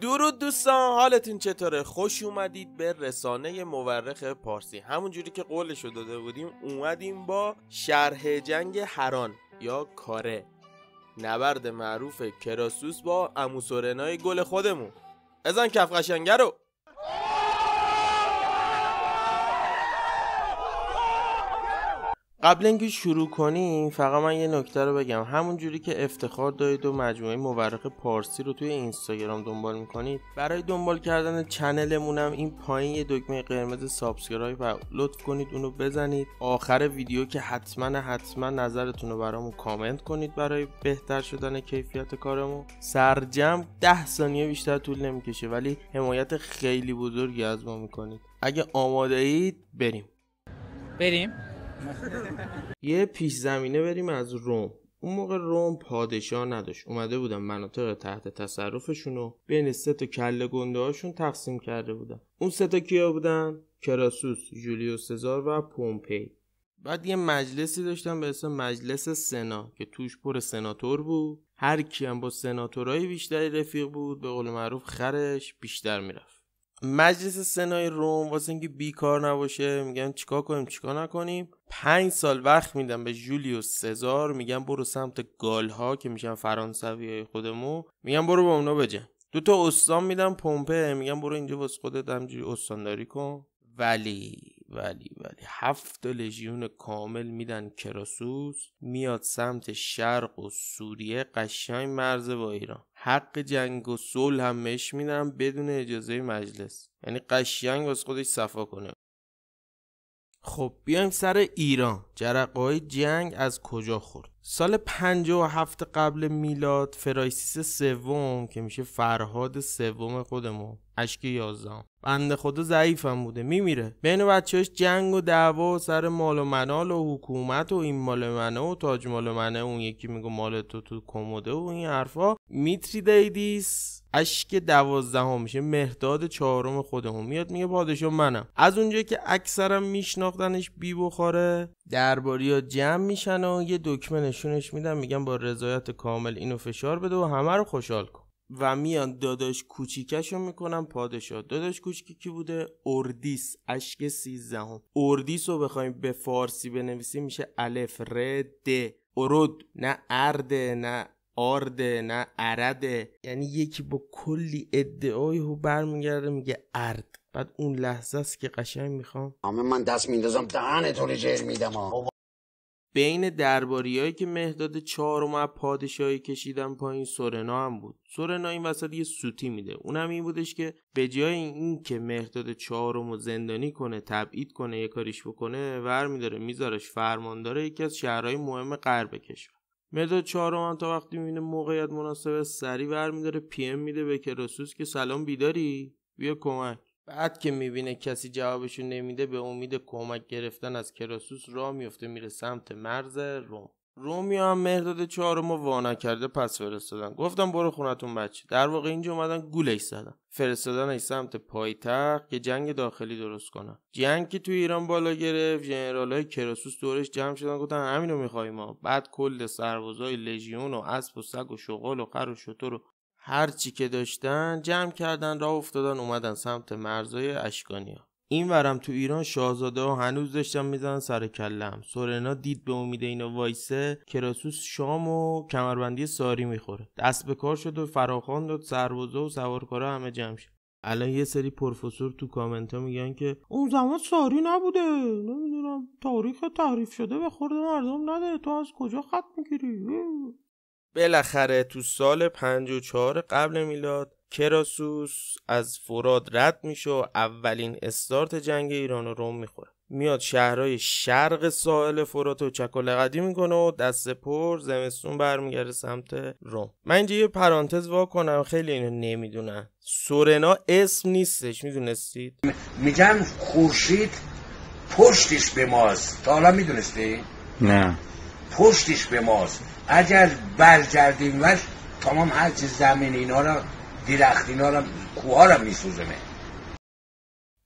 درود دوستان حالتون چطوره خوش اومدید به رسانه مورخ پارسی همونجوری که قولشو داده بودیم اومدیم با شرح جنگ هران یا کاره نبرد معروف کراسوس با اموسورنای گل خودمون ازن کف قشنگه رو قبل اینکه شروع کنیم فقط من یه نکته رو بگم همون جوری که افتخار دارید و مجموعه مورخ پارسی رو توی اینستاگرام دنبال میکنید برای دنبال کردن هم این پایین یه دکمه قرمز سابسکرایب و لطف کنید اونو بزنید آخر ویدیو که حتما حتما نظرتون رو برامون کامنت کنید برای بهتر شدن کیفیت کارمون سرجم ده ثانیه بیشتر طول نمیکشه ولی حمایت خیلی بزرگی از ما میکنید اگه آماده اید بریم بریم یه پیش زمینه بریم از روم اون موقع روم پادشاه نداشت اومده بودن مناطق تحت تصرفشون رو بین سه تا کله گنده هاشون تقسیم کرده بودن اون سه تا کیا بودن کراسوس جولیوس سزار و پومپی بعد یه مجلسی داشتن به اسم مجلس سنا که توش پر سناتور بود هر کیم با سناتورای بیشتری رفیق بود به قول معروف خرش بیشتر میرفت مجلس سنای روم واسه اینکه بیکار نباشه میگن چیکار کنیم چیکار نکنیم پنج سال وقت میدم به جولیوس سزار میگن برو سمت گالها که میشن فرانسوی های خودمو میگن برو به اونا بجن دو تا استان میدم پمپه میگن برو اینجا واسه خودت همجوری استانداری کن ولی ولی ولی هفت لژیون کامل میدن کراسوس میاد سمت شرق و سوریه قشنگ مرز با ایران حق جنگ و صلح هم مش میدم بدون اجازه مجلس یعنی قشنگ از خودش صفا کنه خب بیایم سر ایران جرقه جنگ از کجا خورد سال 57 قبل میلاد فرایسیس سوم که میشه فرهاد سوم خودمون اشک 11 بنده خدا ضعیفم بوده میمیره بین بچهش جنگ و دعوا سر مال و منال و حکومت و این مال منه و تاج مال منه اون یکی میگه مال تو تو کموده و این حرفا میتریدیدیس اشک دوازدهم میشه مهداد چهارم خودمون میاد میگه پادشاه منم از اونجا که اکثرم میشناختنش بی بخاره درباریا جمع میشن و یه دکمه نشونش میدم میگم با رضایت کامل اینو فشار بده و همه رو خوشحال کن و میان داداش کوچیکشو میکنم پادشاه داداش کوچیکی کی بوده اردیس اشک سیزدهم اردیس رو بخوایم به فارسی بنویسیم میشه الف ر د ارد نه ارده نه آرده نه ارده یعنی یکی با کلی ادعای هو برمیگرده میگه ارد بعد اون لحظه است که قشنگ میخوام همه من دست میندازم دهنتو جر میدم بین درباریایی که مهداد چهارم از پادشاهی کشیدن پایین سورنا هم بود سورنا این وسط یه سوتی میده اونم این بودش که به جای این که مهداد چهارم رو زندانی کنه تبعید کنه یه کاریش بکنه ور میداره میذارش فرمانداره یکی از شهرهای مهم غرب کشور مهداد چهارم هم تا وقتی میبینه موقعیت مناسبه سری ور میداره پی میده به کراسوس که سلام بیداری بیا کمک بعد که میبینه کسی جوابشو نمیده به امید کمک گرفتن از کراسوس را میفته میره سمت مرز روم رومیا هم مهداد چهارم رو وانا کرده پس فرستادن گفتم برو خونتون بچه در واقع اینجا اومدن گولش زدن ای سمت پایتخت که جنگ داخلی درست کنن جنگ که تو ایران بالا گرفت جنرال های کراسوس دورش جمع شدن گفتن همین رو میخوایم بعد کل سربازای لژیون و اسب و سگ و شغال و خر و شتر هر چی که داشتن جمع کردن راه افتادن اومدن سمت مرزای اشکانیا این ورم تو ایران شاهزاده ها هنوز داشتن میزنن سر کلم سورنا دید به امید اینا وایسه کراسوس شام و کمربندی ساری میخوره دست به کار شد و فراخان داد سربازا و سوارکارا همه جمع شد الان یه سری پروفسور تو کامنت ها میگن که اون زمان ساری نبوده نمیدونم تاریخ تعریف شده به خورد مردم نده تو از کجا خط میگیری بالاخره تو سال 54 قبل میلاد کراسوس از فراد رد میشه و اولین استارت جنگ ایران و روم میخوره میاد شهرهای شرق ساحل فرات و چکل قدی میکنه و دست پر زمستون برمیگرده سمت روم من اینجا یه پرانتز وا کنم خیلی اینو نمیدونم سورنا اسم نیستش میدونستید میگن خورشید پشتش به ماست تا حالا میدونستی نه پشتش به ماست اگر برگردیم وش تمام هر چیز زمین اینا را درخت اینا را کوها را میسوزمه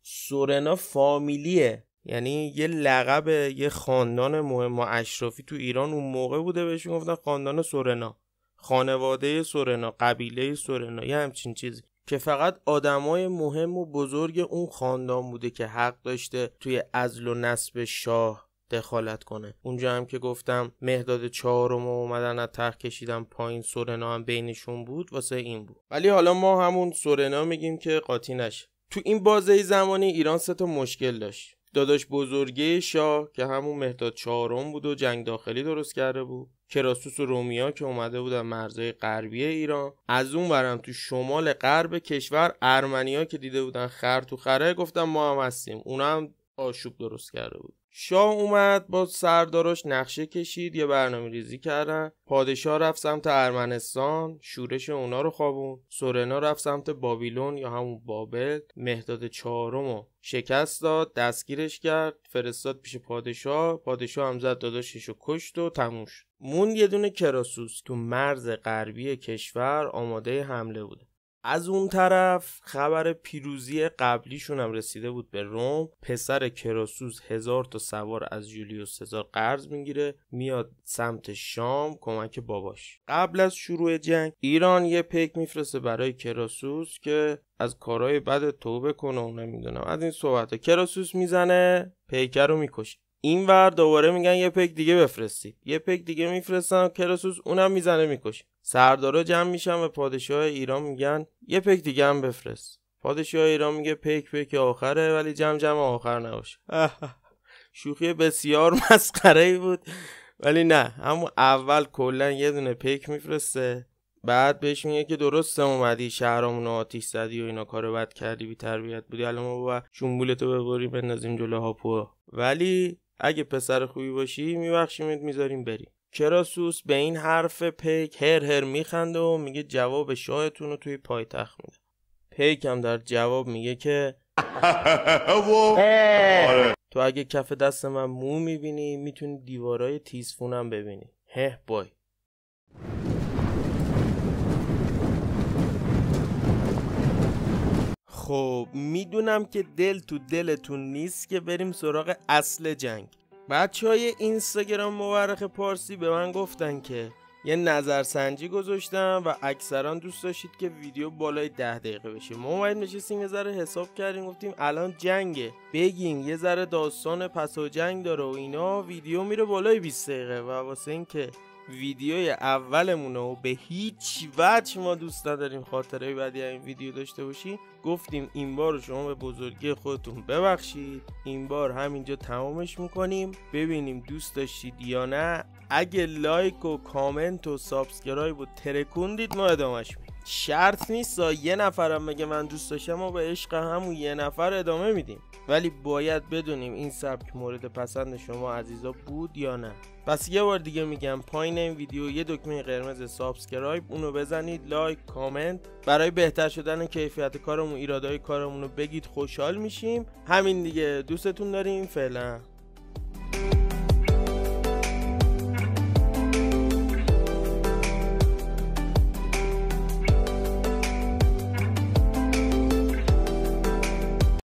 سورنا فامیلیه یعنی یه لقب یه خاندان مهم و اشرافی تو ایران اون موقع بوده بهش میگفتن خاندان سورنا خانواده سورنا قبیله سورنا یه همچین چیزی که فقط آدمای مهم و بزرگ اون خاندان بوده که حق داشته توی ازل و نسب شاه دخالت کنه اونجا هم که گفتم مهداد چهارم اومدن از تخت کشیدن پایین سورنا هم بینشون بود واسه این بود ولی حالا ما همون سورنا میگیم که قاطی نشه تو این بازه زمانی ایران سه تا مشکل داشت داداش بزرگه شاه که همون مهداد چهارم بود و جنگ داخلی درست کرده بود کراسوس و رومیا که اومده بودن مرزهای غربی ایران از اون برم تو شمال غرب کشور ارمنیا که دیده بودن خر تو خره گفتن ما هم هستیم اونم آشوب درست کرده بود شاه اومد با سرداراش نقشه کشید یه برنامه ریزی کردن پادشاه رفت سمت ارمنستان شورش اونا رو خوابون سورنا رفت سمت بابیلون یا همون بابل مهداد چهارم رو شکست داد دستگیرش کرد فرستاد پیش پادشاه پادشاه هم زد داداشش رو کشت و تموش شد مون یه دونه کراسوس تو مرز غربی کشور آماده حمله بوده از اون طرف خبر پیروزی قبلیشون هم رسیده بود به روم پسر کراسوس هزار تا سوار از جولیوس سزار قرض میگیره میاد سمت شام کمک باباش قبل از شروع جنگ ایران یه پیک میفرسته برای کراسوس که از کارهای بد توبه کنه و نمیدونم از این صحبت کراسوس میزنه پیکر رو میکشه این ور دوباره میگن یه پک دیگه بفرستی یه پک دیگه میفرستن کراسوس اونم میزنه میکشه سردارا جمع میشن و پادشاه ایران میگن یه پک دیگه هم بفرست پادشاه ایران میگه پک پک آخره ولی جمع جمع آخر نباشه شوخی بسیار مسخره ای بود ولی نه همون اول کلا یه دونه پک میفرسته بعد بهش میگه که درست اومدی شهرامون رو آتیش زدی و اینا کارو بد کردی بی تربیت بودی الان ما با بولتو ببری بندازیم جلو هاپو ولی اگه پسر خوبی باشی میبخشیمت میذاریم بری کراسوس به این حرف پیک هر هر میخنده و میگه جواب شاهتون رو توی پایتخت میده پیک هم در جواب میگه که آره. تو اگه کف دست من مو میبینی میتونی دیوارای تیزفونم ببینی هه بای خب میدونم که دل تو دلتون نیست که بریم سراغ اصل جنگ بچه های اینستاگرام مورخ پارسی به من گفتن که یه نظرسنجی گذاشتم و اکثران دوست داشتید که ویدیو بالای ده دقیقه بشه ما اومد نشستیم یه ذره حساب کردیم گفتیم الان جنگه بگیم یه ذره داستان پس و جنگ داره و اینا ویدیو میره بالای 20 دقیقه و واسه اینکه ویدیوی اولمون و به هیچ وجه ما دوست نداریم خاطره بعدی این ویدیو داشته باشی گفتیم این بار شما به بزرگی خودتون ببخشید این بار همینجا تمامش میکنیم ببینیم دوست داشتید یا نه اگه لایک و کامنت و سابسکرایب و ترکوندید ما ادامهش میدیم شرط نیست یه نفرم بگه من دوست داشتم و به عشق همون یه نفر ادامه میدیم ولی باید بدونیم این سبک مورد پسند شما عزیزا بود یا نه پس یه بار دیگه میگم پایین این ویدیو یه دکمه قرمز سابسکرایب اونو بزنید لایک کامنت برای بهتر شدن کیفیت کارمون ایرادای کارمون رو بگید خوشحال میشیم همین دیگه دوستتون داریم فعلا